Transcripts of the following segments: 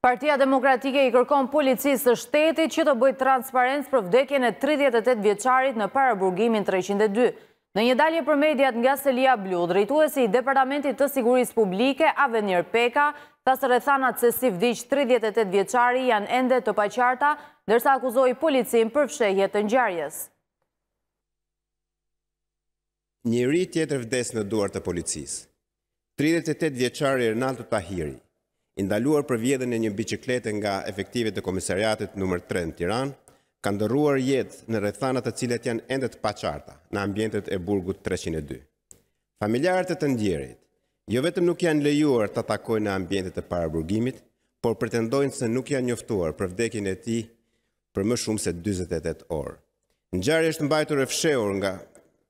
Partia Demokratike i kërkon policisë të shtetit që të bëjt transparentës për vdekjen e 38 vjeqarit në paraburgimin 302. Në një dalje për mediat nga Selia Blu, drejtuesi i Departamentit të Sigurisë Publike, Avenir Peka, ta së rethanat se si vdik 38 vjeqari janë ende të paqarta, dërsa akuzoi policin për fshehje të njërjes. Njëri tjetër vdes në duartë të policisë. 38 vjeqari Ernaldo Tahiri, indaluar për vjedhën e një biciklete nga efektivit të komisariatit nr. 3 në Tiran, kanë dëruar jetë në rethanat të cilet janë endet paqarta në ambjentet e burgut 302. Familjarët e të ndjerit, jo vetëm nuk janë lejuar të atakojnë në ambjentet e paraburgimit, por pretendojnë se nuk janë njoftuar për vdekin e ti për më shumë se 28 orë. Në gjarë është mbajtur e fsheur nga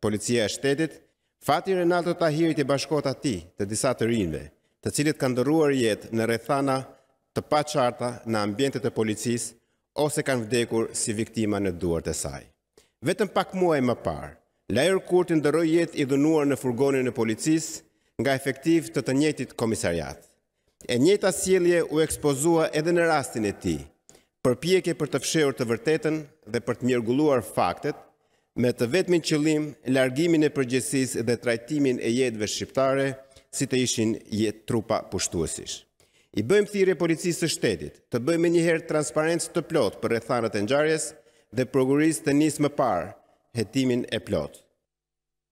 policia e shtetit, fati Renato Tahirit i bashkota ti të disa të rinve, të cilët kanë dëruar jetë në rethana të pa qarta në ambjentet e policis, ose kanë vdekur si viktima në duart e saj. Vetëm pak muaj më parë, Lajër Kurti ndërroj jetë i dhunuar në furgonin e policis nga efektiv të të njetit komisariat. E njeta sielje u ekspozua edhe në rastin e ti, për pjekje për të fsheur të vërtetën dhe për të mjërgulluar faktet, me të vetëmin qëllim, largimin e përgjësis dhe trajtimin e jetëve shqiptare, si të ishin jetë trupa pushtuësish. I bëjmë thire policisë së shtetit, të bëjmë njëherë transparentës të plot për rethanët e njarjes dhe progurisë të njësë më parë, hetimin e plotë.